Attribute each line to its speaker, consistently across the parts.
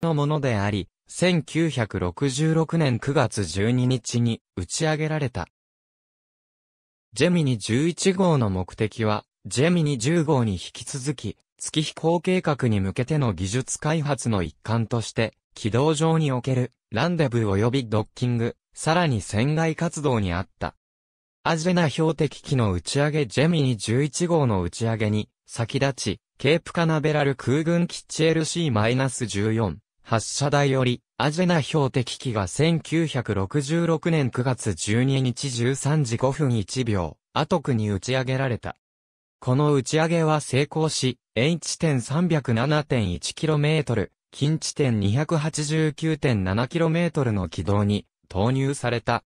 Speaker 1: のものであり、1966年9月12日に打ち上げられた。ジェミニ11号の目的は、ジェミニ10号に引き続き、月飛行計画に向けての技術開発の一環として、軌道上におけるランデブー及びドッキング、さらに船外活動にあった。アジェナ標的機の打ち上げジェミニ11号の打ち上げに先立ち、ケープカナベラル空軍基地 LC-14 発射台より、アジェナ標的機が1966年9月12日13時5分1秒、アトクに打ち上げられた。この打ち上げは成功し、H 点 307.1km、近地点 289.7km の軌道に投入された。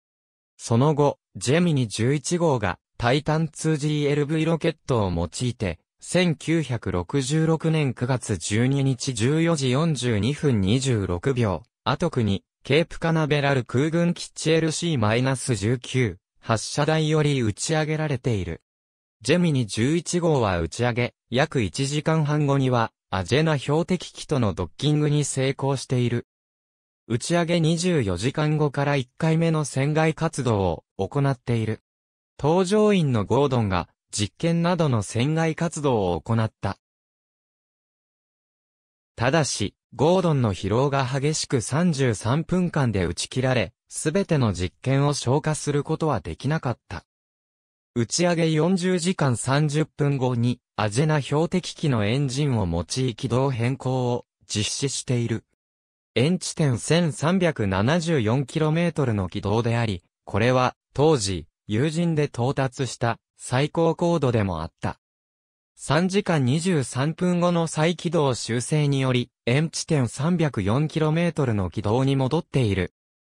Speaker 1: その後、ジェミニ11号がタイタン 2GLV ロケットを用いて1966年9月12日14時42分26秒、アトクに、ケープカナベラル空軍基地 LC-19、発射台より打ち上げられている。ジェミニ11号は打ち上げ、約1時間半後には、アジェナ標的機とのドッキングに成功している。打ち上げ24時間後から1回目の船外活動を行っている。搭乗員のゴードンが実験などの船外活動を行った。ただし、ゴードンの疲労が激しく33分間で打ち切られ、すべての実験を消化することはできなかった。打ち上げ40時間30分後に、アジェナ標的機のエンジンを用い軌道変更を実施している。遠地点 1374km の軌道であり、これは当時、友人で到達した最高高度でもあった。3時間23分後の再起動修正により、円地点 304km の軌道に戻っている。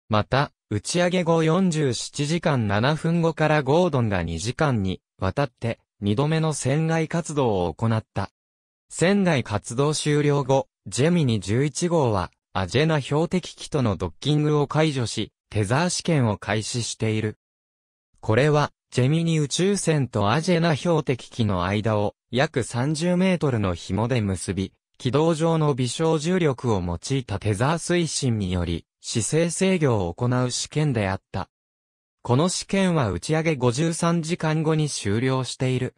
Speaker 1: また、打ち上げ後47時間7分後からゴードンが2時間に渡って、2度目の船外活動を行った。船外活動終了後、ジェミニ11号は、アジェナ標的機とのドッキングを解除し、テザー試験を開始している。これは、ジェミニ宇宙船とアジェナ標的機の間を約30メートルの紐で結び、軌道上の微小重力を用いたテザー推進により姿勢制御を行う試験であった。この試験は打ち上げ53時間後に終了している。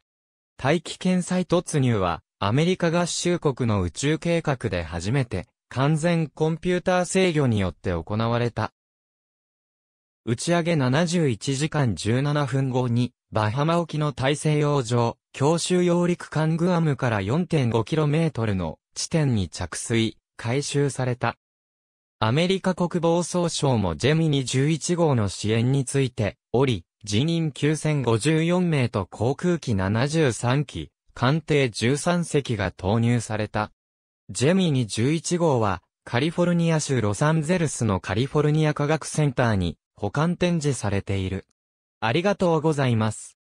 Speaker 1: 大気圏再突入はアメリカ合衆国の宇宙計画で初めて完全コンピューター制御によって行われた打ち上げ71時間17分後に、バハマ沖の大西洋上、強襲揚陸艦グアムから 4.5km の地点に着水、回収された。アメリカ国防総省もジェミニ11号の支援について、おり、辞任9054名と航空機73機、艦艇13隻が投入された。ジェミニ11号は、カリフォルニア州ロサンゼルスのカリフォルニア科学センターに保管展示されている。ありがとうございます。